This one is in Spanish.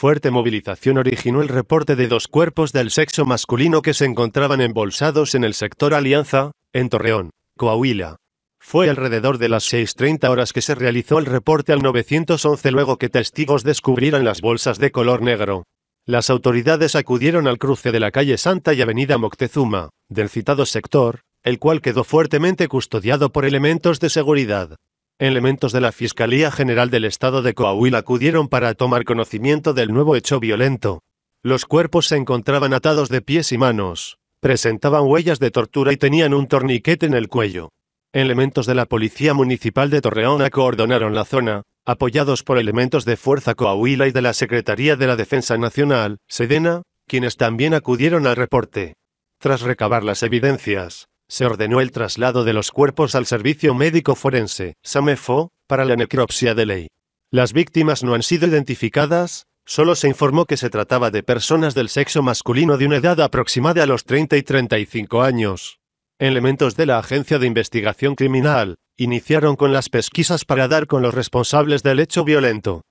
fuerte movilización originó el reporte de dos cuerpos del sexo masculino que se encontraban embolsados en el sector Alianza, en Torreón, Coahuila. Fue alrededor de las 6.30 horas que se realizó el reporte al 911 luego que testigos descubrieran las bolsas de color negro. Las autoridades acudieron al cruce de la calle Santa y Avenida Moctezuma, del citado sector, el cual quedó fuertemente custodiado por elementos de seguridad. Elementos de la Fiscalía General del Estado de Coahuila acudieron para tomar conocimiento del nuevo hecho violento. Los cuerpos se encontraban atados de pies y manos, presentaban huellas de tortura y tenían un torniquete en el cuello. Elementos de la Policía Municipal de Torreón acordonaron la zona, apoyados por elementos de Fuerza Coahuila y de la Secretaría de la Defensa Nacional, Sedena, quienes también acudieron al reporte. Tras recabar las evidencias, se ordenó el traslado de los cuerpos al servicio médico forense, SAMEFO, para la necropsia de ley. Las víctimas no han sido identificadas, solo se informó que se trataba de personas del sexo masculino de una edad aproximada a los 30 y 35 años. Elementos de la Agencia de Investigación Criminal iniciaron con las pesquisas para dar con los responsables del hecho violento.